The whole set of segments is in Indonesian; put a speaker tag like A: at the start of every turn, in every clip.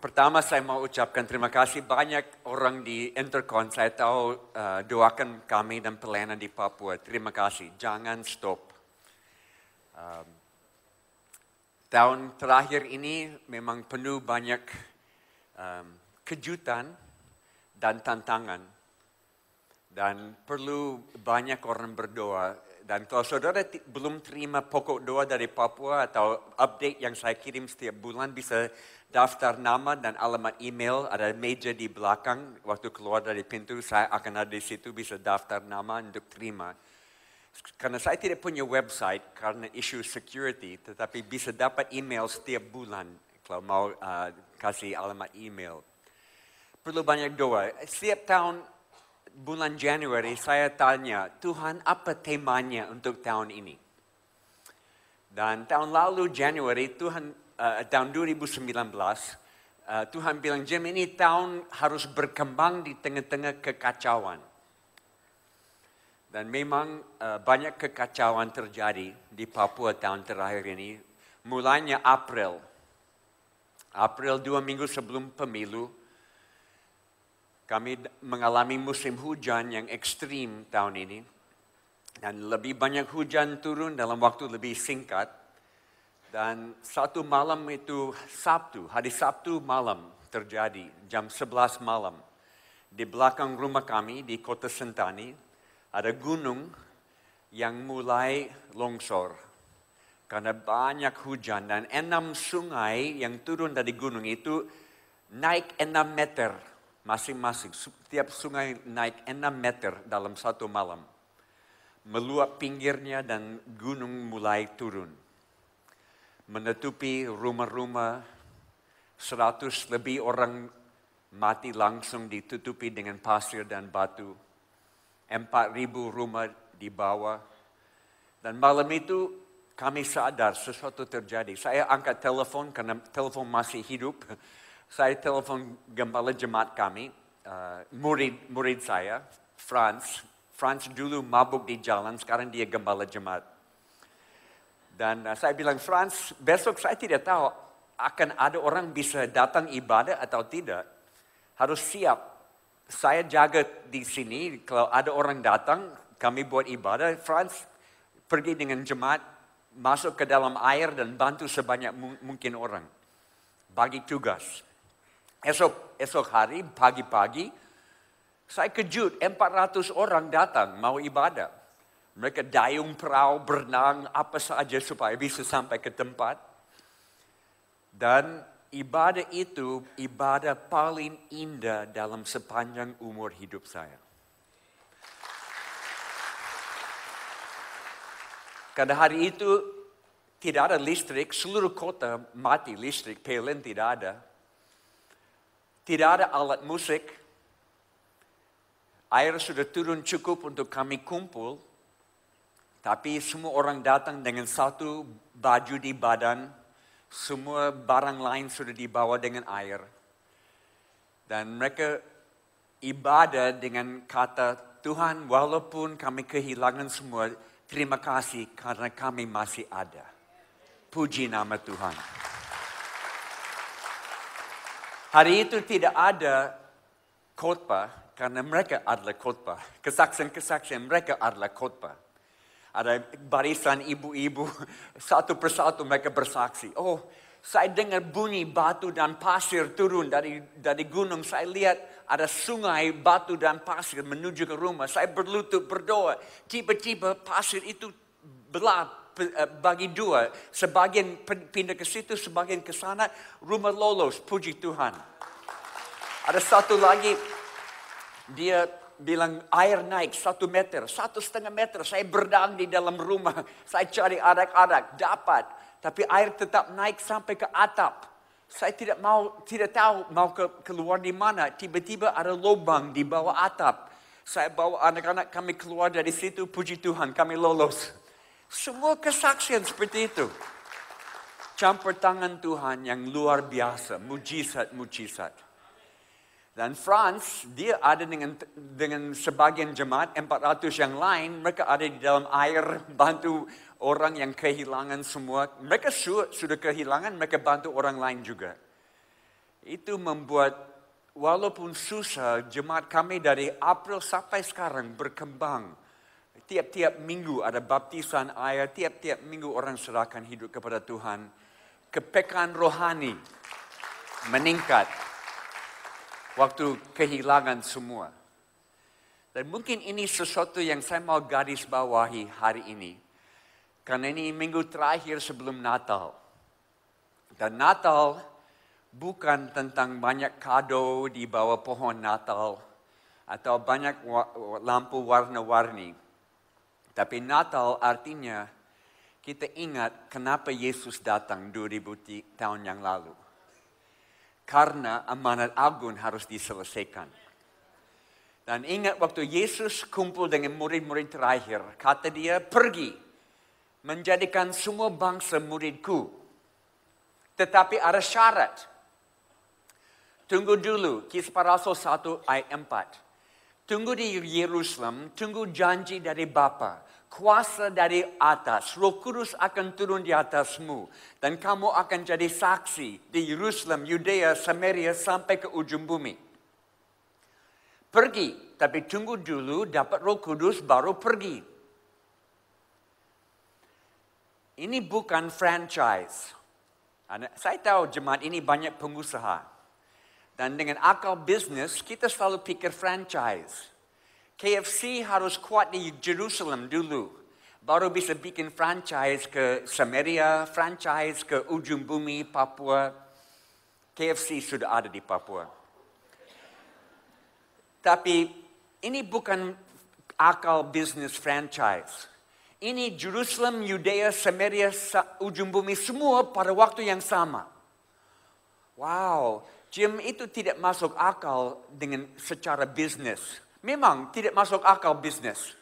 A: Pertama saya mau ucapkan terima kasih banyak orang di Intercon. Saya tahu uh, doakan kami dan pelayanan di Papua. Terima kasih. Jangan stop. Um, tahun terakhir ini memang penuh banyak um, kejutan dan tantangan. Dan perlu banyak orang berdoa dan kalau saudara belum terima pokok doa dari Papua atau update yang saya kirim setiap bulan bisa daftar nama dan alamat email. Ada meja di belakang waktu keluar dari pintu saya akan ada di situ bisa daftar nama untuk terima. Karena saya tidak punya website karena isu security, tetapi bisa dapat email setiap bulan kalau mau uh, kasih alamat email. Perlu banyak doa. Setiap tahun bulan Januari saya tanya, Tuhan apa temanya untuk tahun ini? Dan tahun lalu Januari, Tuhan, uh, tahun 2019, uh, eh, Tuhan bilang, Jim ini tahun harus berkembang di tengah-tengah kekacauan. Dan memang uh, banyak kekacauan terjadi di Papua tahun terakhir ini. Mulanya April. April dua minggu sebelum pemilu, kami mengalami musim hujan yang ekstrim tahun ini. Dan lebih banyak hujan turun dalam waktu lebih singkat. Dan satu malam itu Sabtu, hari Sabtu malam terjadi jam 11 malam. Di belakang rumah kami di kota Sentani ada gunung yang mulai longsor. Karena banyak hujan dan enam sungai yang turun dari gunung itu naik enam meter masing-masing, setiap sungai naik enam meter dalam satu malam. Meluap pinggirnya dan gunung mulai turun. Menutupi rumah-rumah, 100 lebih orang mati langsung ditutupi dengan pasir dan batu. empat ribu rumah di bawah. Dan malam itu kami sadar sesuatu terjadi. Saya angkat telepon karena telepon masih hidup saya telepon gembala jemaat kami, uh, murid, murid saya, Franz. Franz dulu mabuk di jalan, sekarang dia gembala jemaat. Dan uh, saya bilang, Franz, besok saya tidak tahu akan ada orang bisa datang ibadah atau tidak. Harus siap. Saya jaga di sini, kalau ada orang datang, kami buat ibadah. Franz pergi dengan jemaat, masuk ke dalam air dan bantu sebanyak mungkin orang. Bagi tugas. Esok esok hari pagi-pagi saya kejut 400 orang datang mau ibadah. Mereka dayung perahu, berenang, apa saja supaya bisa sampai ke tempat. Dan ibadah itu ibadah paling indah dalam sepanjang umur hidup saya. Karena hari itu tidak ada listrik, seluruh kota mati listrik, PLN tidak ada tidak ada alat musik. Air sudah turun cukup untuk kami kumpul. Tapi semua orang datang dengan satu baju di badan. Semua barang lain sudah dibawa dengan air. Dan mereka ibadah dengan kata Tuhan walaupun kami kehilangan semua, terima kasih karena kami masih ada. Puji nama Tuhan. Hari itu tidak ada khotbah karena mereka adalah khotbah. Kesaksian-kesaksian mereka adalah khotbah. Ada barisan ibu-ibu, satu persatu mereka bersaksi. Oh, saya dengar bunyi batu dan pasir turun dari dari gunung. Saya lihat ada sungai batu dan pasir menuju ke rumah. Saya berlutut berdoa. Tiba-tiba pasir itu belah eh, bagi dua. Sebagian pindah ke situ, sebagian ke sana. Rumah lolos, puji Tuhan. Ada satu lagi, dia bilang air naik satu meter, satu setengah meter. Saya berdang di dalam rumah, saya cari arak-arak, dapat. Tapi air tetap naik sampai ke atap. Saya tidak mau, tidak tahu mau ke, keluar di mana. Tiba-tiba ada lubang di bawah atap. Saya bawa anak-anak kami keluar dari situ, puji Tuhan kami lolos. Semua kesaksian seperti itu. Campur tangan Tuhan yang luar biasa, mujizat-mujizat. Dan Frans, dia ada dengan dengan sebagian jemaat 400 yang lain, mereka ada di dalam air bantu orang yang kehilangan semua. Mereka sudah kehilangan, mereka bantu orang lain juga. Itu membuat walaupun susah, jemaat kami dari April sampai sekarang berkembang. Tiap-tiap minggu ada baptisan air, tiap-tiap minggu orang serahkan hidup kepada Tuhan. Kepekaan rohani meningkat waktu kehilangan semua. Dan mungkin ini sesuatu yang saya mau garis bawahi hari ini. Karena ini minggu terakhir sebelum Natal. Dan Natal bukan tentang banyak kado di bawah pohon Natal atau banyak lampu warna-warni. Tapi Natal artinya kita ingat kenapa Yesus datang 2000 tahun yang lalu. Karena amanat agung harus diselesaikan. Dan ingat waktu Yesus kumpul dengan murid-murid terakhir, kata dia, pergi, menjadikan semua bangsa muridku. Tetapi ada syarat. Tunggu dulu, kisah para 1 ayat 4. Tunggu di Yerusalem, tunggu janji dari Bapa kuasa dari atas. Roh Kudus akan turun di atasmu. Dan kamu akan jadi saksi di Yerusalem, Yudea, Samaria sampai ke ujung bumi. Pergi, tapi tunggu dulu dapat roh kudus baru pergi. Ini bukan franchise. Saya tahu jemaat ini banyak pengusaha. Dan dengan akal bisnis, kita selalu pikir franchise. KFC harus kuat di Jerusalem dulu. Baru bisa bikin franchise ke Samaria, franchise ke ujung bumi Papua. KFC sudah ada di Papua. Tapi ini bukan akal bisnis franchise. Ini Jerusalem, Yudea, Samaria, ujung bumi semua pada waktu yang sama. Wow, Jim itu tidak masuk akal dengan secara bisnis. Memang tidak masuk akal bisnis.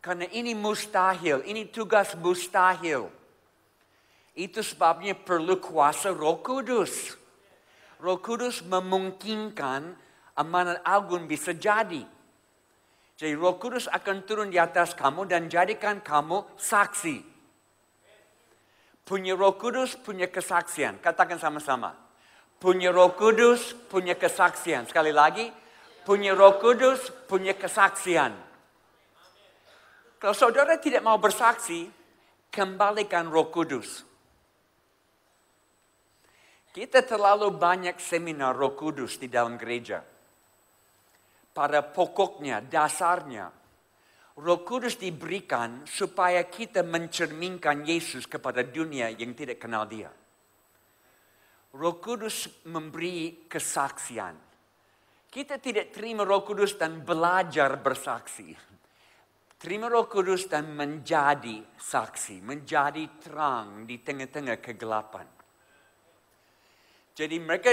A: Karena ini mustahil, ini tugas mustahil. Itu sebabnya perlu kuasa roh kudus. Roh kudus memungkinkan amanat agung bisa jadi. Jadi roh kudus akan turun di atas kamu dan jadikan kamu saksi. Punya roh kudus, punya kesaksian. Katakan sama-sama. Punya roh kudus, punya kesaksian. Sekali lagi, punya roh kudus, punya kesaksian. Kalau saudara tidak mau bersaksi, kembalikan roh kudus. Kita terlalu banyak seminar roh kudus di dalam gereja. Pada pokoknya, dasarnya, roh kudus diberikan supaya kita mencerminkan Yesus kepada dunia yang tidak kenal dia. Roh kudus memberi kesaksian. Kita tidak terima roh kudus dan belajar bersaksi. Terima roh kudus dan menjadi saksi, menjadi terang di tengah-tengah kegelapan. Jadi mereka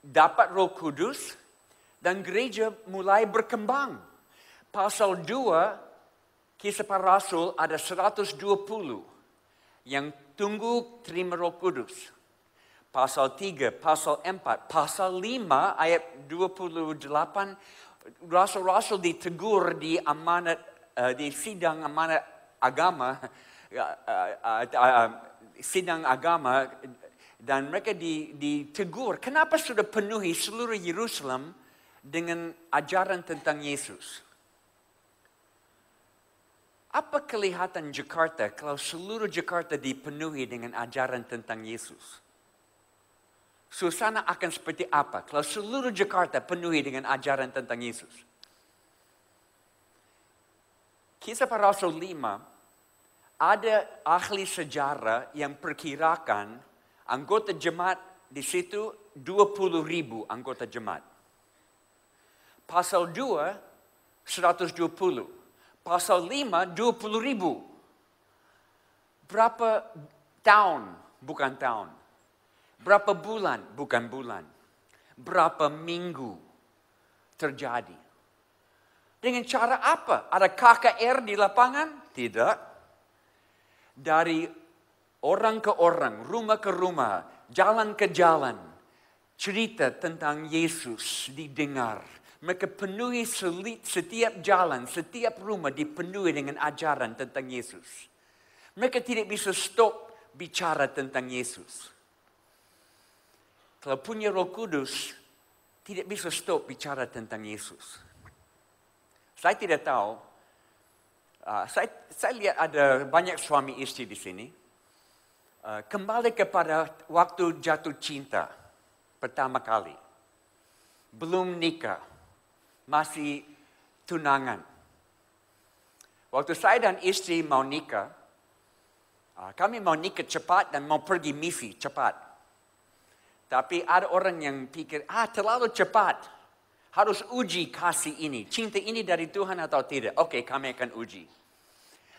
A: dapat roh kudus dan gereja mulai berkembang. Pasal 2 kisah para rasul ada 120 yang tunggu terima roh kudus pasal 3, pasal 4, pasal 5 ayat 28 rasul-rasul ditegur di amanat eh, di sidang amanat agama ya, eh, eh, sidang agama dan mereka ditegur kenapa sudah penuhi seluruh Yerusalem dengan ajaran tentang Yesus. Apa kelihatan Jakarta kalau seluruh Jakarta dipenuhi dengan ajaran tentang Yesus? suasana akan seperti apa kalau seluruh Jakarta penuhi dengan ajaran tentang Yesus. Kisah para Rasul 5, ada ahli sejarah yang perkirakan anggota jemaat di situ 20 ribu anggota jemaat. Pasal 2, 120. Pasal 5, 20 ribu. Berapa tahun, bukan tahun Berapa bulan, bukan bulan, berapa minggu terjadi. Dengan cara apa? Ada KKR di lapangan? Tidak. Dari orang ke orang, rumah ke rumah, jalan ke jalan. Cerita tentang Yesus didengar. Mereka penuhi setiap jalan, setiap rumah dipenuhi dengan ajaran tentang Yesus. Mereka tidak bisa stop bicara tentang Yesus. Kalau punya roh kudus, tidak bisa stop bicara tentang Yesus. Saya tidak tahu, uh, saya, saya lihat ada banyak suami istri di sini. Uh, kembali kepada waktu jatuh cinta pertama kali. Belum nikah, masih tunangan. Waktu saya dan istri mau nikah, ah, kami mau nikah cepat dan mau pergi misi cepat. Tapi ada orang yang pikir, ah terlalu cepat. Harus uji kasih ini. Cinta ini dari Tuhan atau tidak? Oke, okay, kami akan uji.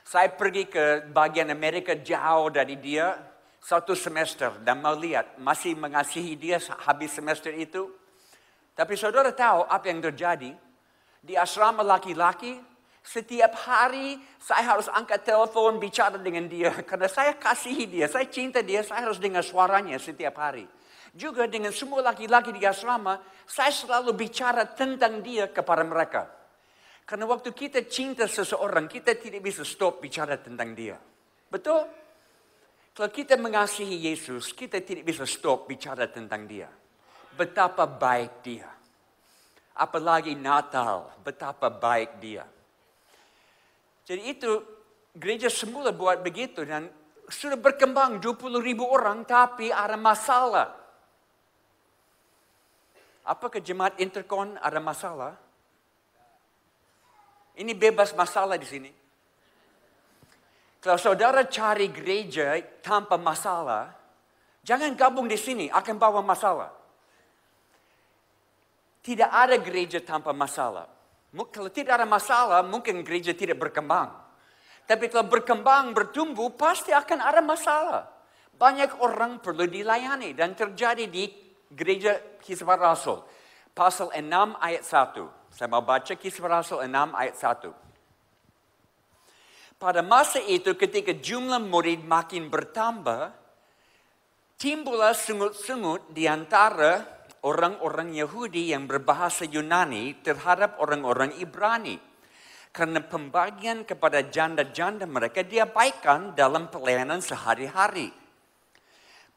A: Saya pergi ke bagian Amerika jauh dari dia satu semester dan mau lihat masih mengasihi dia habis semester itu. Tapi saudara tahu apa yang terjadi? Di asrama laki-laki setiap hari saya harus angkat telepon bicara dengan dia. Karena saya kasihi dia, saya cinta dia, saya harus dengar suaranya setiap hari juga dengan semua laki-laki di asrama, saya selalu bicara tentang dia kepada mereka. Karena waktu kita cinta seseorang, kita tidak bisa stop bicara tentang dia. Betul? Kalau kita mengasihi Yesus, kita tidak bisa stop bicara tentang dia. Betapa baik dia. Apalagi Natal, betapa baik dia. Jadi itu gereja semula buat begitu dan sudah berkembang 20 ribu orang tapi ada masalah Apakah jemaat interkon ada masalah? Ini bebas masalah di sini. Kalau saudara cari gereja tanpa masalah, jangan gabung di sini, akan bawa masalah. Tidak ada gereja tanpa masalah. Kalau tidak ada masalah, mungkin gereja tidak berkembang. Tapi kalau berkembang, bertumbuh, pasti akan ada masalah. Banyak orang perlu dilayani dan terjadi di gereja kisah rasul. Pasal 6 ayat 1. Saya mau baca kisah rasul 6 ayat 1. Pada masa itu ketika jumlah murid makin bertambah, timbullah sungut-sungut di antara orang-orang Yahudi yang berbahasa Yunani terhadap orang-orang Ibrani. Karena pembagian kepada janda-janda mereka diabaikan dalam pelayanan sehari-hari.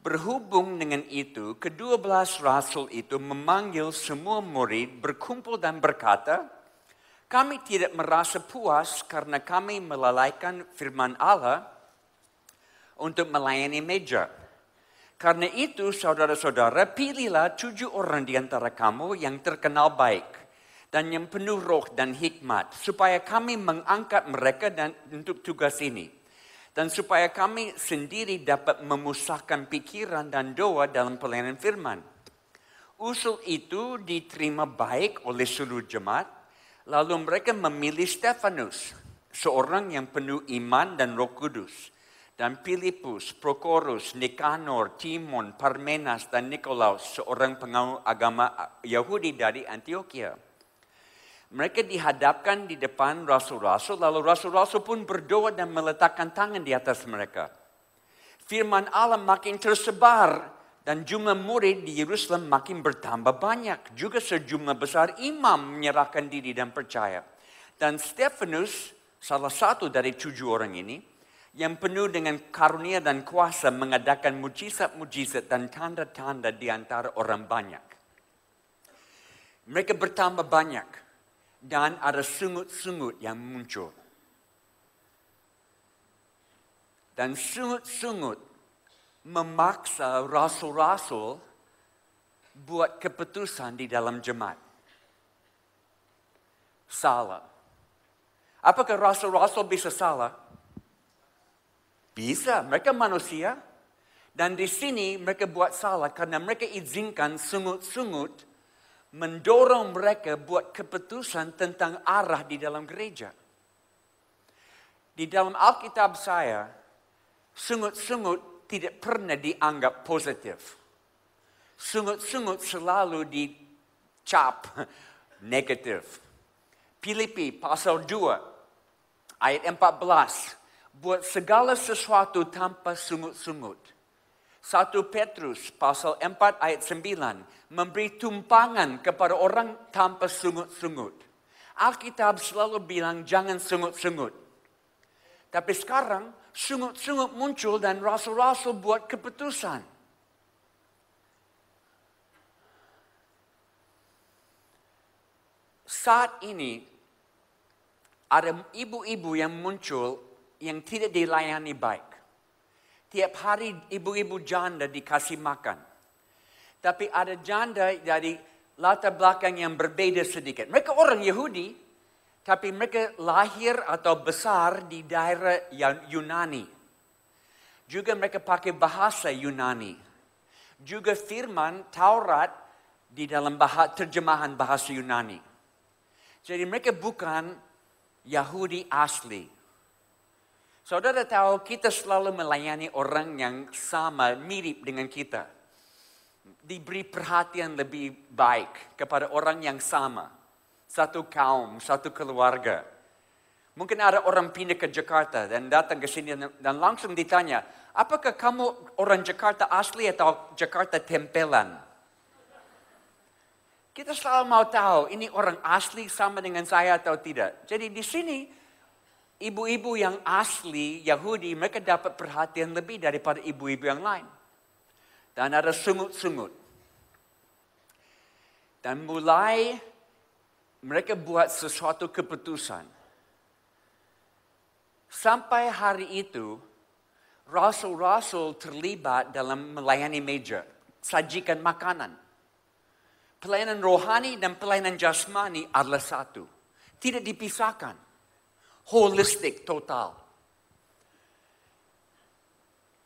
A: Berhubung dengan itu, kedua belas rasul itu memanggil semua murid berkumpul dan berkata, kami tidak merasa puas karena kami melalaikan firman Allah untuk melayani meja. Karena itu saudara-saudara pilihlah tujuh orang di antara kamu yang terkenal baik dan yang penuh roh dan hikmat supaya kami mengangkat mereka dan untuk tugas ini. Dan supaya kami sendiri dapat memusahkan pikiran dan doa dalam pelayanan firman. Usul itu diterima baik oleh seluruh jemaat. Lalu mereka memilih Stefanus, seorang yang penuh iman dan roh kudus. Dan Filipus, Prokorus, Nikanor, Timon, Parmenas, dan Nikolaus, seorang pengawal agama Yahudi dari Antioquia mereka dihadapkan di depan rasul-rasul, lalu rasul-rasul pun berdoa dan meletakkan tangan di atas mereka. Firman Allah makin tersebar dan jumlah murid di Yerusalem makin bertambah banyak. Juga sejumlah besar imam menyerahkan diri dan percaya. Dan Stefanus, salah satu dari tujuh orang ini, yang penuh dengan karunia dan kuasa mengadakan mujizat-mujizat dan tanda-tanda di antara orang banyak. Mereka bertambah banyak dan ada sungut-sungut yang muncul. Dan sungut-sungut memaksa rasul-rasul buat keputusan di dalam jemaat. Salah. Apakah rasul-rasul bisa salah? Bisa, mereka manusia. Dan di sini mereka buat salah karena mereka izinkan sungut-sungut mendorong mereka buat keputusan tentang arah di dalam gereja. Di dalam Alkitab saya, sungut-sungut tidak pernah dianggap positif. Sungut-sungut selalu dicap negatif. Filipi pasal 2 ayat 14 buat segala sesuatu tanpa sungut-sungut. 1 Petrus pasal 4 ayat 9 memberi tumpangan kepada orang tanpa sungut-sungut. Alkitab selalu bilang jangan sungut-sungut. Tapi sekarang sungut-sungut muncul dan rasul-rasul buat keputusan. Saat ini ada ibu-ibu yang muncul yang tidak dilayani baik. Tiap hari ibu-ibu janda dikasih makan tapi ada janda dari latar belakang yang berbeda sedikit. Mereka orang Yahudi, tapi mereka lahir atau besar di daerah Yunani. Juga mereka pakai bahasa Yunani. Juga firman Taurat di dalam bahasa, terjemahan bahasa Yunani. Jadi mereka bukan Yahudi asli. Saudara tahu kita selalu melayani orang yang sama mirip dengan kita diberi perhatian lebih baik kepada orang yang sama. Satu kaum, satu keluarga. Mungkin ada orang pindah ke Jakarta dan datang ke sini dan langsung ditanya, apakah kamu orang Jakarta asli atau Jakarta tempelan? Kita selalu mau tahu ini orang asli sama dengan saya atau tidak. Jadi di sini ibu-ibu yang asli Yahudi mereka dapat perhatian lebih daripada ibu-ibu yang lain. dan ada sungut-sungut. Dan mulai mereka buat sesuatu keputusan. Sampai hari itu, rasul-rasul terlibat dalam melayani meja, sajikan makanan. Pelayanan rohani dan pelayanan jasmani adalah satu. Tidak dipisahkan. Holistik, total.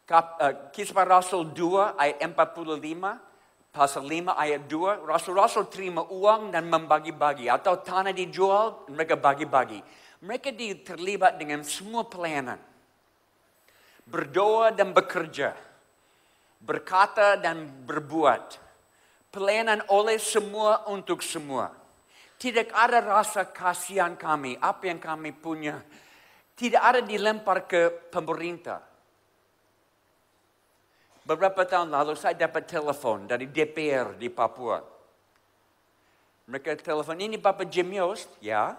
A: Kisah Rasul 2 ayat 45, pasal 5 ayat 2, Rasul-Rasul terima uang dan membagi-bagi atau tanah dijual, mereka bagi-bagi. Mereka terlibat dengan semua pelayanan. Berdoa dan bekerja. Berkata dan berbuat. Pelayanan oleh semua untuk semua. Tidak ada rasa kasihan kami, apa yang kami punya. Tidak ada dilempar ke pemerintah Beberapa tahun lalu saya dapat telepon dari DPR di Papua. Mereka telepon, ini Bapak Jim Yost, ya.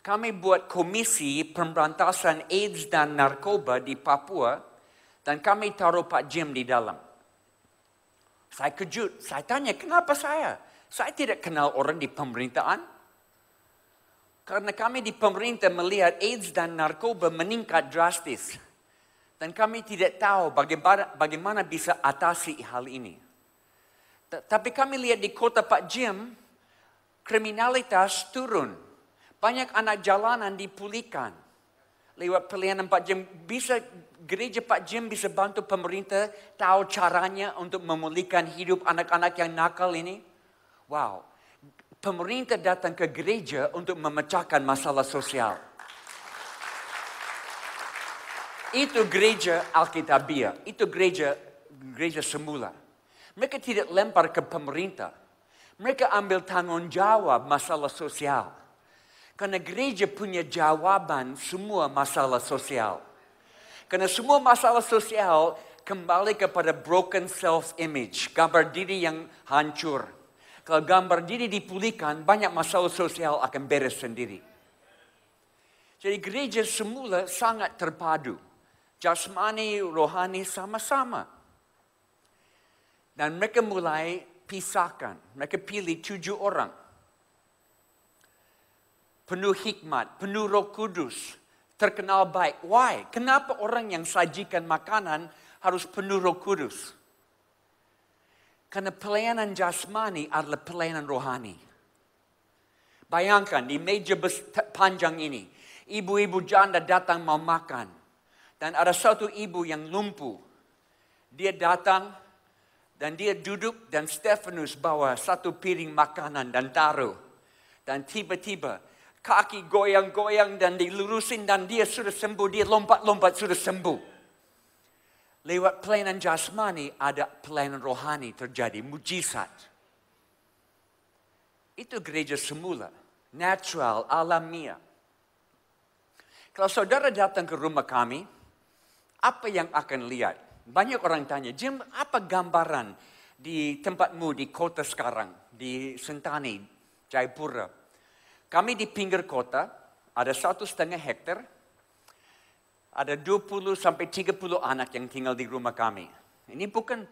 A: Kami buat komisi pemberantasan AIDS dan narkoba di Papua dan kami taruh Pak Jim di dalam. Saya kejut, saya tanya kenapa saya? Saya tidak kenal orang di pemerintahan. Karena kami di pemerintah melihat AIDS dan narkoba meningkat drastis. Dan kami tidak tahu bagaimana, bagaimana bisa atasi hal ini. Tapi kami lihat di kota Pak Jim, kriminalitas turun. Banyak anak jalanan dipulihkan. Lewat pelayanan Pak Jim, bisa gereja Pak Jim bisa bantu pemerintah tahu caranya untuk memulihkan hidup anak-anak yang nakal ini. Wow, pemerintah datang ke gereja untuk memecahkan masalah sosial. Itu gereja Alkitabiah, itu gereja gereja semula. Mereka tidak lempar ke pemerintah. Mereka ambil tanggung jawab masalah sosial. Karena gereja punya jawaban semua masalah sosial. Karena semua masalah sosial kembali kepada broken self-image, gambar diri yang hancur. Kalau gambar diri dipulihkan, banyak masalah sosial akan beres sendiri. Jadi gereja semula sangat terpadu jasmani, rohani sama-sama. Dan mereka mulai pisahkan, mereka pilih tujuh orang. Penuh hikmat, penuh roh kudus, terkenal baik. Why? Kenapa orang yang sajikan makanan harus penuh roh kudus? Karena pelayanan jasmani adalah pelayanan rohani. Bayangkan di meja panjang ini, ibu-ibu janda datang mau makan. Dan ada satu ibu yang lumpuh. Dia datang dan dia duduk dan Stefanus bawa satu piring makanan dan taruh. Dan tiba-tiba kaki goyang-goyang dan dilurusin dan dia sudah sembuh. Dia lompat-lompat sudah sembuh. Lewat pelayanan jasmani ada pelayanan rohani terjadi, mujizat. Itu gereja semula, natural, alamiah. Kalau saudara datang ke rumah kami, apa yang akan lihat? Banyak orang tanya, Jim, apa gambaran di tempatmu di kota sekarang, di Sentani, Jayapura? Kami di pinggir kota, ada satu setengah hektar, ada 20 sampai 30 anak yang tinggal di rumah kami. Ini bukan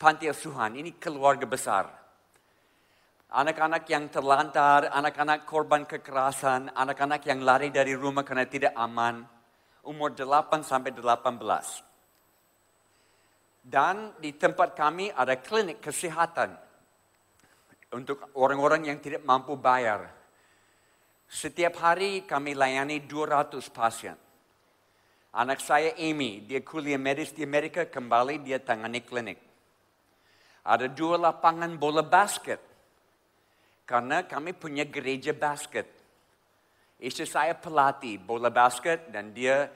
A: panti asuhan, ini keluarga besar anak-anak yang terlantar, anak-anak korban kekerasan, anak-anak yang lari dari rumah karena tidak aman umur 8 sampai 18. Dan di tempat kami ada klinik kesehatan untuk orang-orang yang tidak mampu bayar. Setiap hari kami layani 200 pasien. Anak saya Amy, dia kuliah medis di Amerika, kembali dia tangani klinik. Ada dua lapangan bola basket. Karena kami punya gereja basket. Istri saya pelatih bola basket dan dia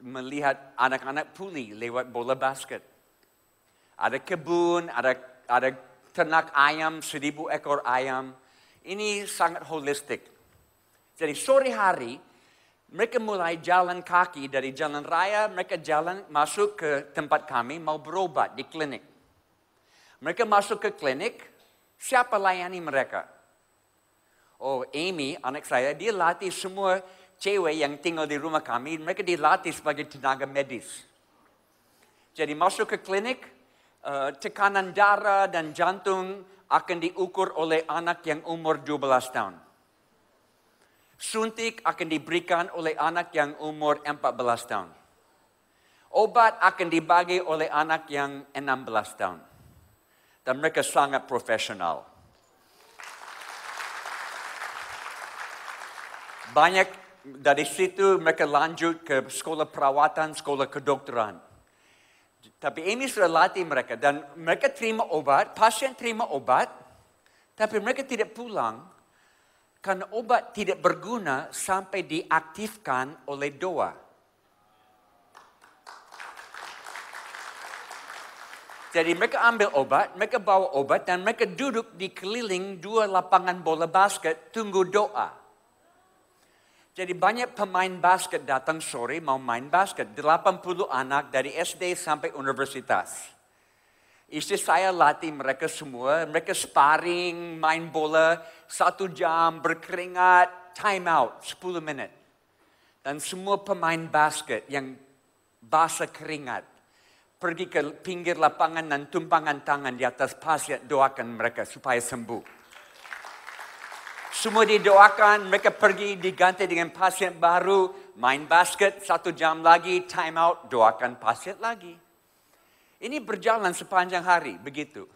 A: melihat anak-anak pulih lewat bola basket. Ada kebun, ada ada ternak ayam, seribu ekor ayam. Ini sangat holistik. Jadi sore hari mereka mulai jalan kaki dari jalan raya, mereka jalan masuk ke tempat kami mau berobat di klinik. Mereka masuk ke klinik, siapa layani mereka? oh Amy, anak saya, dia latih semua cewek yang tinggal di rumah kami, mereka dilatih sebagai tenaga medis. Jadi masuk ke klinik, eh, tekanan darah dan jantung akan diukur oleh anak yang umur 12 tahun. Suntik akan diberikan oleh anak yang umur 14 tahun. Obat akan dibagi oleh anak yang 16 tahun. Dan mereka sangat profesional. Banyak dari situ mereka lanjut ke sekolah perawatan, sekolah kedokteran. Tapi ini sudah latih mereka dan mereka terima obat, pasien terima obat, tapi mereka tidak pulang karena obat tidak berguna sampai diaktifkan oleh doa. Jadi mereka ambil obat, mereka bawa obat dan mereka duduk di keliling dua lapangan bola basket tunggu doa. Jadi banyak pemain basket datang sore mau main basket. 80 anak dari SD sampai universitas. Istri saya latih mereka semua. Mereka sparring, main bola, satu jam, berkeringat, time out, 10 menit. Dan semua pemain basket yang basah keringat pergi ke pinggir lapangan dan tumpangan tangan di atas pasir doakan mereka supaya sembuh. Semua didoakan, mereka pergi diganti dengan pasien baru, main basket satu jam lagi, time out, doakan pasien lagi. Ini berjalan sepanjang hari, begitu.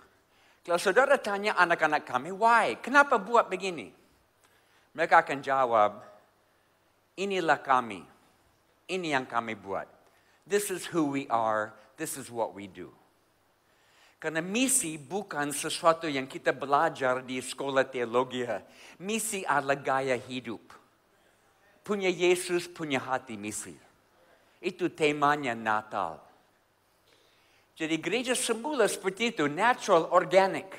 A: Kalau saudara tanya anak-anak kami, why? Kenapa buat begini? Mereka akan jawab, inilah kami. Ini yang kami buat. This is who we are. This is what we do. Karena misi bukan sesuatu yang kita belajar di sekolah teologi. Misi adalah gaya hidup. Punya Yesus, punya hati misi. Itu temanya Natal. Jadi gereja semula seperti itu, natural, organic.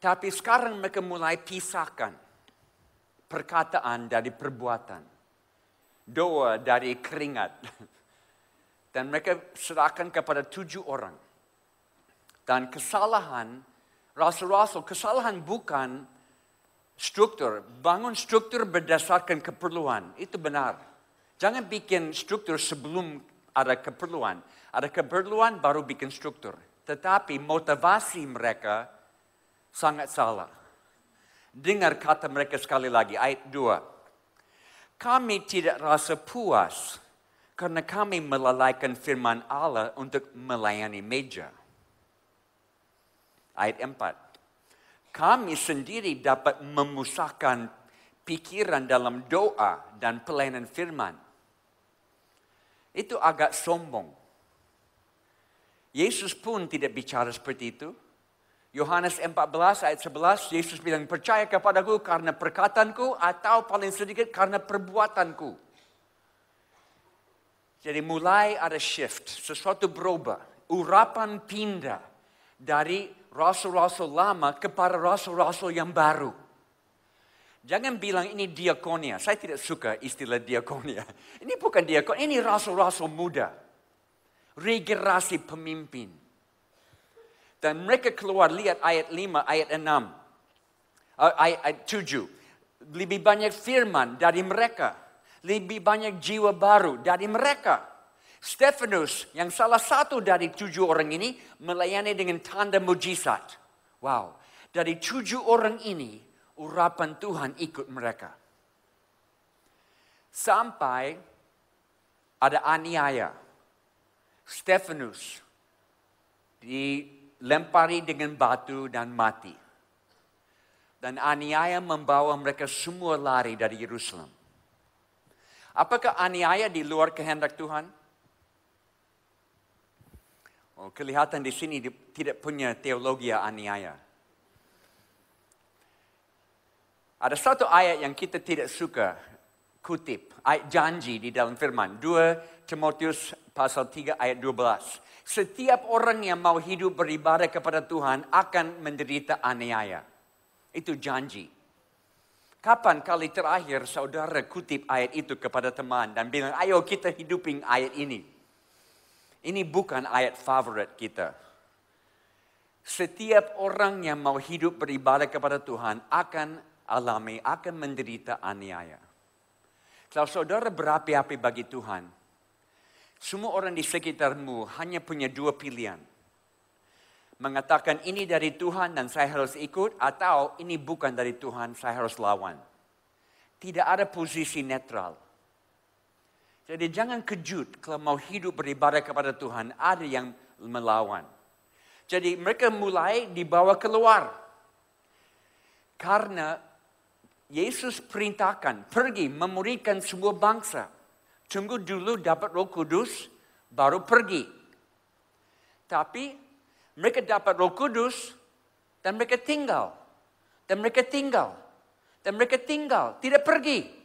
A: Tapi sekarang mereka mulai pisahkan perkataan dari perbuatan. Doa dari keringat. Dan mereka serahkan kepada tujuh orang dan kesalahan, rasul-rasul, kesalahan bukan struktur. Bangun struktur berdasarkan keperluan, itu benar. Jangan bikin struktur sebelum ada keperluan. Ada keperluan baru bikin struktur. Tetapi motivasi mereka sangat salah. Dengar kata mereka sekali lagi, ayat 2. Kami tidak rasa puas karena kami melalaikan firman Allah untuk melayani meja ayat 4. Kami sendiri dapat memusahkan pikiran dalam doa dan pelayanan firman. Itu agak sombong. Yesus pun tidak bicara seperti itu. Yohanes 14 ayat 11, Yesus bilang, percaya kepadaku karena perkataanku atau paling sedikit karena perbuatanku. Jadi mulai ada shift, sesuatu berubah, urapan pindah dari rasul-rasul lama kepada rasul-rasul yang baru. Jangan bilang ini diakonia. Saya tidak suka istilah diakonia. Ini bukan diakon, ini rasul-rasul muda. Regenerasi pemimpin. Dan mereka keluar, lihat ayat 5, ayat 6, eh, ayat, ayat 7. Lebih banyak firman dari mereka. Lebih banyak jiwa baru dari mereka. Stefanus yang salah satu dari tujuh orang ini melayani dengan tanda mujizat. Wow, dari tujuh orang ini urapan Tuhan ikut mereka. Sampai ada aniaya. Stefanus dilempari dengan batu dan mati. Dan aniaya membawa mereka semua lari dari Yerusalem. Apakah aniaya di luar kehendak Tuhan? Oh, kelihatan di sini tidak punya teologi aniaya. Ada satu ayat yang kita tidak suka kutip, ayat janji di dalam firman. 2 Timotius pasal 3 ayat 12. Setiap orang yang mau hidup beribadah kepada Tuhan akan menderita aniaya. Itu janji. Kapan kali terakhir saudara kutip ayat itu kepada teman dan bilang, ayo kita hidupin ayat ini. Ini bukan ayat favorit kita. Setiap orang yang mau hidup beribadah kepada Tuhan akan alami, akan menderita aniaya. Kalau saudara berapi-api bagi Tuhan, semua orang di sekitarmu hanya punya dua pilihan. Mengatakan ini dari Tuhan dan saya harus ikut atau ini bukan dari Tuhan, saya harus lawan. Tidak ada posisi netral. Jadi jangan kejut kalau mau hidup beribadah kepada Tuhan, ada yang melawan. Jadi mereka mulai dibawa keluar. Karena Yesus perintahkan, pergi memuridkan semua bangsa. Tunggu dulu dapat roh kudus, baru pergi. Tapi mereka dapat roh kudus dan mereka tinggal. Dan mereka tinggal. Dan mereka tinggal, tidak pergi.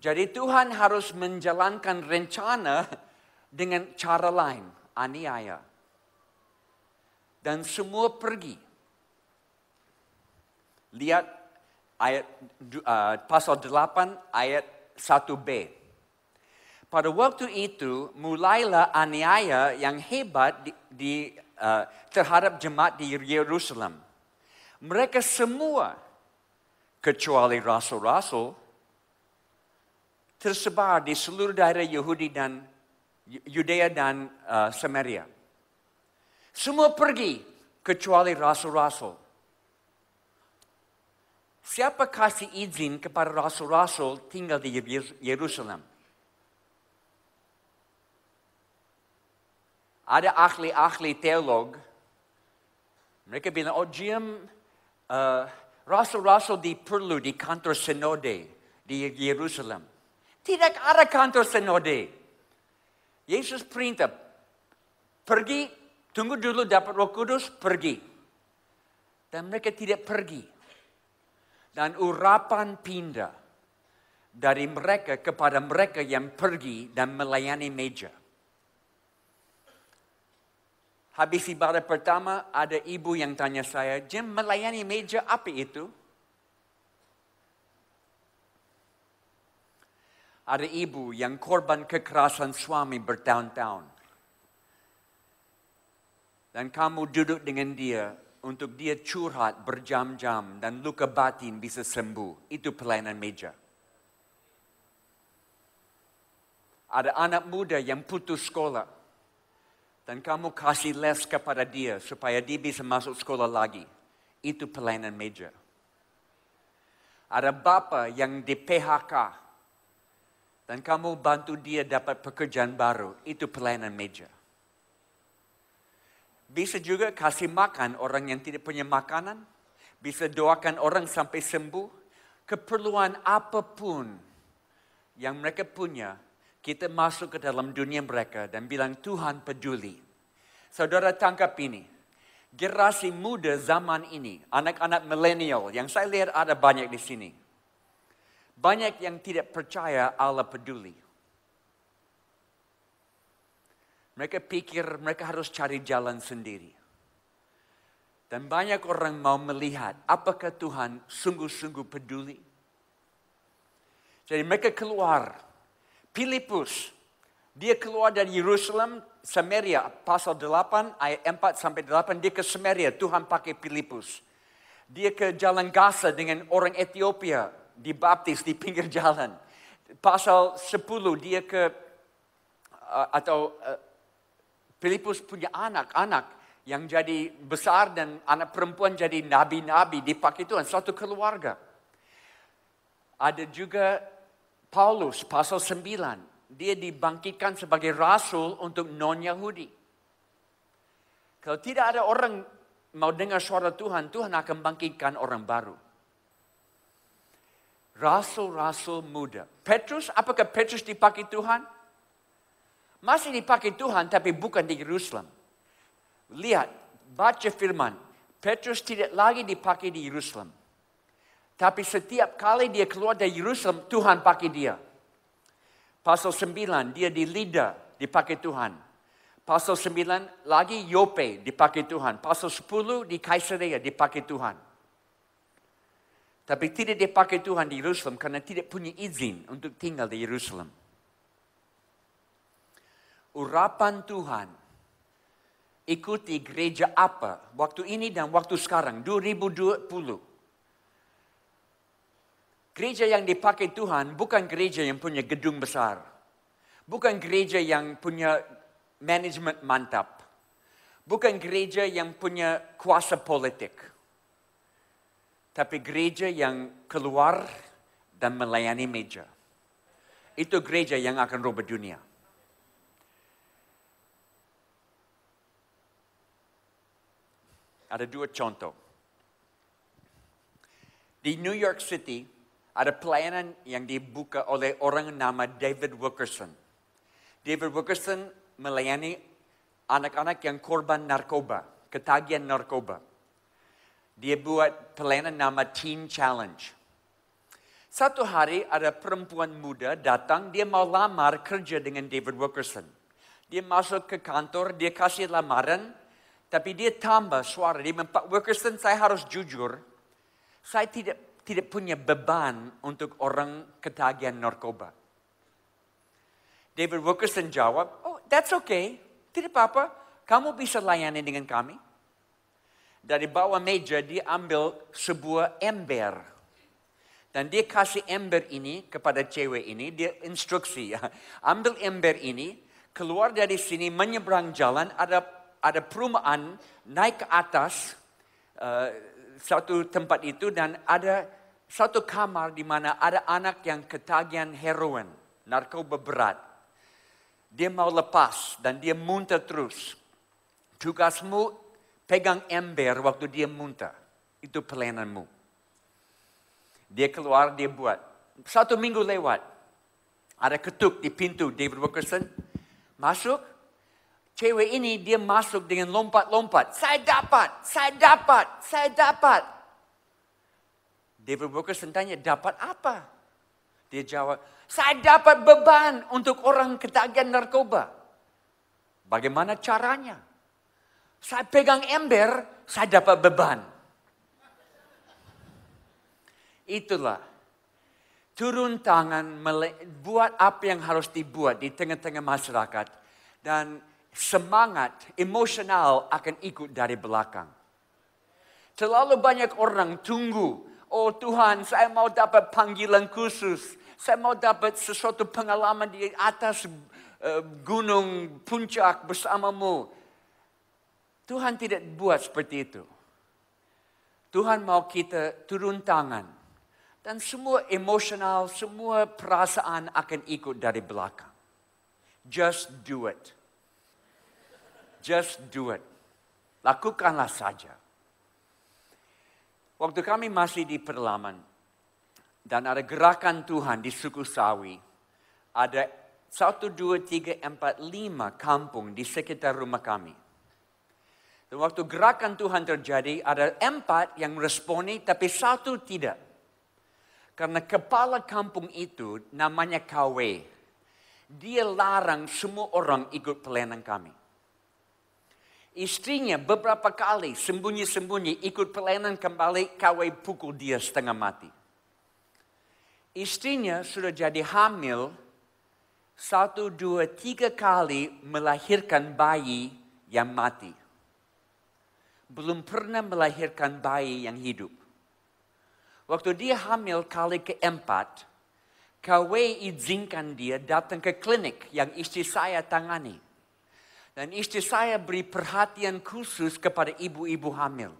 A: Jadi Tuhan harus menjalankan rencana dengan cara lain, aniaya. Dan semua pergi. Lihat ayat uh, pasal 8 ayat 1b. Pada waktu itu mulailah aniaya yang hebat di, di uh, terhadap jemaat di Yerusalem. Mereka semua kecuali rasul-rasul tersebar di seluruh daerah Yahudi dan Yudea dan uh, Samaria. Semua pergi kecuali rasul-rasul. Siapa kasih izin kepada rasul-rasul tinggal di Yerusalem? Ada ahli-ahli teolog, mereka bilang, oh Jim, uh, rasul-rasul diperlu di kantor sinode di Yerusalem tidak ada kantor senode. Yesus perintah, pergi, tunggu dulu dapat roh kudus, pergi. Dan mereka tidak pergi. Dan urapan pindah dari mereka kepada mereka yang pergi dan melayani meja. Habis ibadah pertama ada ibu yang tanya saya, Jim melayani meja apa itu? ada ibu yang korban kekerasan suami bertahun-tahun. Dan kamu duduk dengan dia untuk dia curhat berjam-jam dan luka batin bisa sembuh. Itu pelayanan meja. Ada anak muda yang putus sekolah. Dan kamu kasih les kepada dia supaya dia bisa masuk sekolah lagi. Itu pelayanan meja. Ada bapa yang di PHK dan kamu bantu dia dapat pekerjaan baru, itu pelayanan meja. Bisa juga kasih makan orang yang tidak punya makanan. Bisa doakan orang sampai sembuh. Keperluan apapun yang mereka punya, kita masuk ke dalam dunia mereka dan bilang Tuhan peduli. Saudara tangkap ini. Generasi muda zaman ini, anak-anak milenial yang saya lihat ada banyak di sini. Banyak yang tidak percaya Allah peduli. Mereka pikir mereka harus cari jalan sendiri. Dan banyak orang mau melihat apakah Tuhan sungguh-sungguh peduli. Jadi mereka keluar. Filipus, dia keluar dari Yerusalem, Samaria, pasal 8, ayat 4 sampai 8, dia ke Samaria, Tuhan pakai Filipus. Dia ke jalan Gaza dengan orang Ethiopia, dibaptis di pinggir jalan. Pasal 10 dia ke uh, atau uh, Filipus punya anak-anak yang jadi besar dan anak perempuan jadi nabi-nabi dipakai Tuhan satu keluarga. Ada juga Paulus pasal 9. Dia dibangkitkan sebagai rasul untuk non-Yahudi. Kalau tidak ada orang mau dengar suara Tuhan, Tuhan akan bangkitkan orang baru rasul-rasul muda. Petrus, apakah Petrus dipakai Tuhan? Masih dipakai Tuhan tapi bukan di Yerusalem. Lihat, baca firman. Petrus tidak lagi dipakai di Yerusalem. Tapi setiap kali dia keluar dari Yerusalem, Tuhan pakai dia. Pasal 9, dia di Lida dipakai Tuhan. Pasal 9, lagi Yope dipakai Tuhan. Pasal 10, di Kaisaria dipakai Tuhan. Tapi tidak dipakai Tuhan di Yerusalem karena tidak punya izin untuk tinggal di Yerusalem. Urapan Tuhan ikuti gereja apa waktu ini dan waktu sekarang 2020. Gereja yang dipakai Tuhan bukan gereja yang punya gedung besar. Bukan gereja yang punya manajemen mantap. Bukan gereja yang punya kuasa politik. Tapi gereja yang keluar dan melayani meja. Itu gereja yang akan rubah dunia. Ada dua contoh. Di New York City ada pelayanan yang dibuka oleh orang nama David Wilkerson. David Wilkerson melayani anak-anak yang korban narkoba, ketagihan narkoba. Dia buat pelayanan nama Teen Challenge. Satu hari ada perempuan muda datang, dia mau lamar kerja dengan David Wilkerson. Dia masuk ke kantor, dia kasih lamaran, tapi dia tambah suara. Dia Pak Wilkerson, saya harus jujur, saya tidak tidak punya beban untuk orang ketagihan narkoba. David Wilkerson jawab, oh that's okay, tidak apa-apa, kamu bisa layani dengan kami dari bawah meja dia ambil sebuah ember. Dan dia kasih ember ini kepada cewek ini, dia instruksi ya. Ambil ember ini, keluar dari sini menyeberang jalan, ada ada perumahan, naik ke atas uh, satu tempat itu dan ada satu kamar di mana ada anak yang ketagihan heroin, narkoba berat. Dia mau lepas dan dia muntah terus. Tugasmu pegang ember waktu dia muntah. Itu pelayananmu. Dia keluar, dia buat. Satu minggu lewat, ada ketuk di pintu David Wilkerson. Masuk, cewek ini dia masuk dengan lompat-lompat. Saya dapat, saya dapat, saya dapat. David Wilkerson tanya, dapat apa? Dia jawab, saya dapat beban untuk orang ketagihan narkoba. Bagaimana caranya? Saya pegang ember, saya dapat beban. Itulah turun tangan buat apa yang harus dibuat di tengah-tengah masyarakat dan semangat emosional akan ikut dari belakang. Terlalu banyak orang tunggu, oh Tuhan, saya mau dapat panggilan khusus, saya mau dapat sesuatu pengalaman di atas eh, gunung puncak bersamamu. Tuhan tidak buat seperti itu. Tuhan mau kita turun tangan. Dan semua emosional, semua perasaan akan ikut dari belakang. Just do it. Just do it. Lakukanlah saja. Waktu kami masih di Perlaman dan ada gerakan Tuhan di suku Sawi, ada satu, dua, tiga, empat, lima kampung di sekitar rumah kami. Dan waktu gerakan Tuhan terjadi, ada empat yang meresponi, tapi satu tidak. Karena kepala kampung itu namanya KW. Dia larang semua orang ikut pelayanan kami. Istrinya beberapa kali sembunyi-sembunyi ikut pelayanan kembali, KW pukul dia setengah mati. Istrinya sudah jadi hamil, satu, dua, tiga kali melahirkan bayi yang mati belum pernah melahirkan bayi yang hidup. Waktu dia hamil kali keempat, KW izinkan dia datang ke klinik yang istri saya tangani. Dan istri saya beri perhatian khusus kepada ibu-ibu hamil.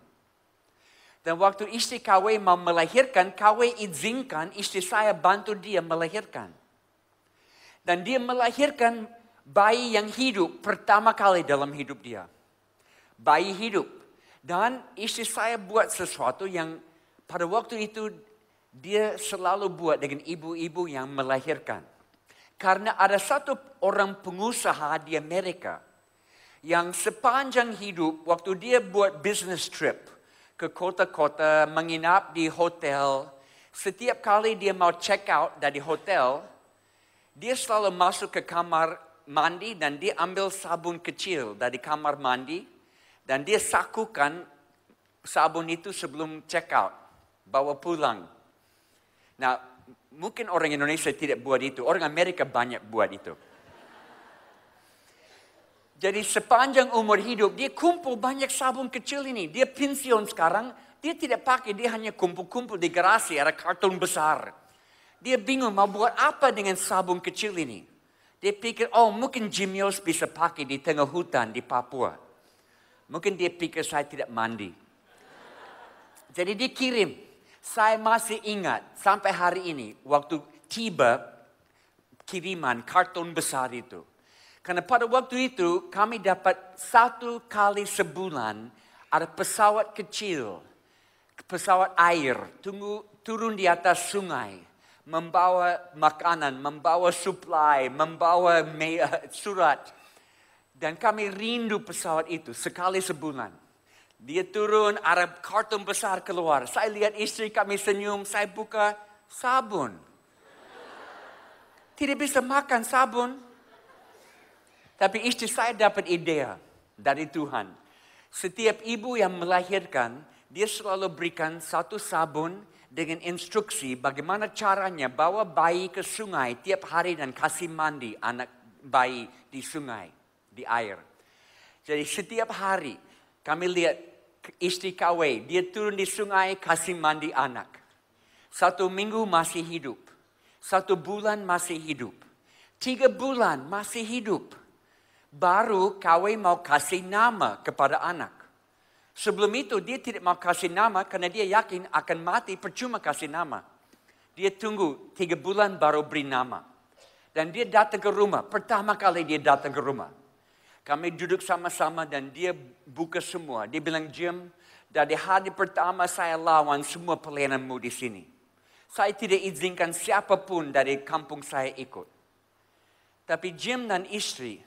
A: Dan waktu istri KW mau melahirkan, KW izinkan istri saya bantu dia melahirkan. Dan dia melahirkan bayi yang hidup pertama kali dalam hidup dia. Bayi hidup. Dan istri saya buat sesuatu yang pada waktu itu dia selalu buat dengan ibu-ibu yang melahirkan. Karena ada satu orang pengusaha di Amerika yang sepanjang hidup waktu dia buat business trip ke kota-kota menginap di hotel, setiap kali dia mau check out dari hotel, dia selalu masuk ke kamar mandi dan dia ambil sabun kecil dari kamar mandi dan dia sakukan sabun itu sebelum check out, bawa pulang. Nah, mungkin orang Indonesia tidak buat itu, orang Amerika banyak buat itu. Jadi sepanjang umur hidup dia kumpul banyak sabun kecil ini. Dia pensiun sekarang, dia tidak pakai, dia hanya kumpul-kumpul di garasi, ada karton besar. Dia bingung mau buat apa dengan sabun kecil ini. Dia pikir, oh mungkin Jimios bisa pakai di tengah hutan di Papua. Mungkin dia pikir saya tidak mandi. Jadi dia kirim. Saya masih ingat sampai hari ini waktu tiba kiriman karton besar itu. Karena pada waktu itu kami dapat satu kali sebulan ada pesawat kecil, pesawat air, tunggu, turun di atas sungai, membawa makanan, membawa suplai, membawa surat dan kami rindu pesawat itu sekali sebulan. Dia turun, Arab kartun besar keluar. Saya lihat istri kami senyum, saya buka sabun. Tidak bisa makan sabun. Tapi istri saya dapat ide dari Tuhan. Setiap ibu yang melahirkan, dia selalu berikan satu sabun dengan instruksi bagaimana caranya bawa bayi ke sungai tiap hari dan kasih mandi anak bayi di sungai di air. Jadi setiap hari kami lihat istri KW, dia turun di sungai kasih mandi anak. Satu minggu masih hidup. Satu bulan masih hidup. Tiga bulan masih hidup. Baru KW mau kasih nama kepada anak. Sebelum itu dia tidak mau kasih nama karena dia yakin akan mati percuma kasih nama. Dia tunggu tiga bulan baru beri nama. Dan dia datang ke rumah. Pertama kali dia datang ke rumah. Kami duduk sama-sama dan dia buka semua. Dia bilang, Jim, dari hari pertama saya lawan semua pelayananmu di sini. Saya tidak izinkan siapapun dari kampung saya ikut. Tapi Jim dan istri,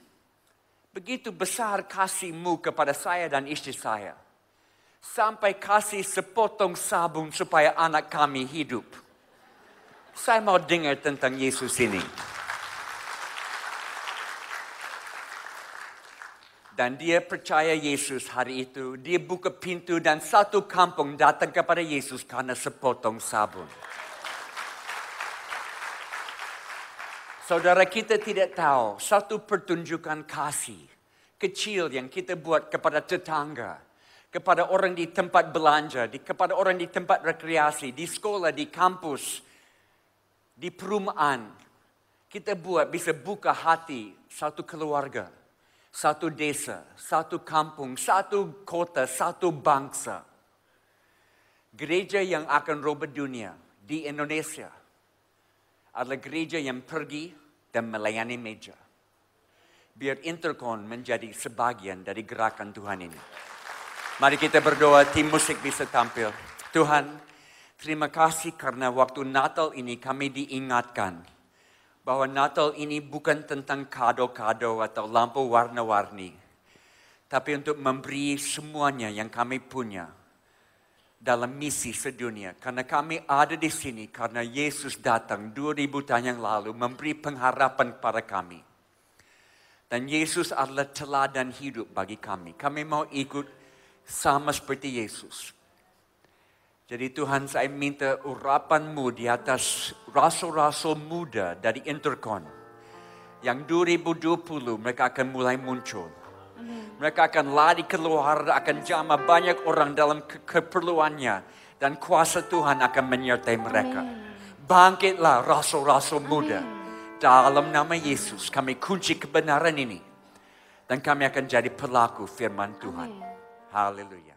A: begitu besar kasihmu kepada saya dan istri saya. Sampai kasih sepotong sabun supaya anak kami hidup. Saya mau dengar tentang Yesus ini. dan dia percaya Yesus hari itu. Dia buka pintu dan satu kampung datang kepada Yesus karena sepotong sabun. Saudara kita tidak tahu satu pertunjukan kasih kecil yang kita buat kepada tetangga, kepada orang di tempat belanja, di, kepada orang di tempat rekreasi, di sekolah, di kampus, di perumahan. Kita buat bisa buka hati satu keluarga. satu desa, satu kampung, satu kota, satu bangsa. Gereja yang akan roba dunia di Indonesia adalah gereja yang pergi dan melayani meja. Biar Intercon menjadi sebagian dari gerakan Tuhan ini. Mari kita berdoa, tim musik bisa tampil. Tuhan, terima kasih karena waktu Natal ini kami diingatkan bahwa Natal ini bukan tentang kado-kado atau lampu warna-warni, tapi untuk memberi semuanya yang kami punya dalam misi sedunia. Karena kami ada di sini karena Yesus datang 2000 tahun yang lalu memberi pengharapan kepada kami. Dan Yesus adalah teladan hidup bagi kami. Kami mau ikut sama seperti Yesus. Jadi Tuhan saya minta urapanmu di atas rasul-rasul muda dari Intercon. Yang 2020 mereka akan mulai muncul. Mereka akan lari keluar, akan jamah banyak orang dalam ke keperluannya. Dan kuasa Tuhan akan menyertai mereka. Bangkitlah rasul-rasul muda. Dalam nama Yesus kami kunci kebenaran ini. Dan kami akan jadi pelaku firman Tuhan. Haleluya.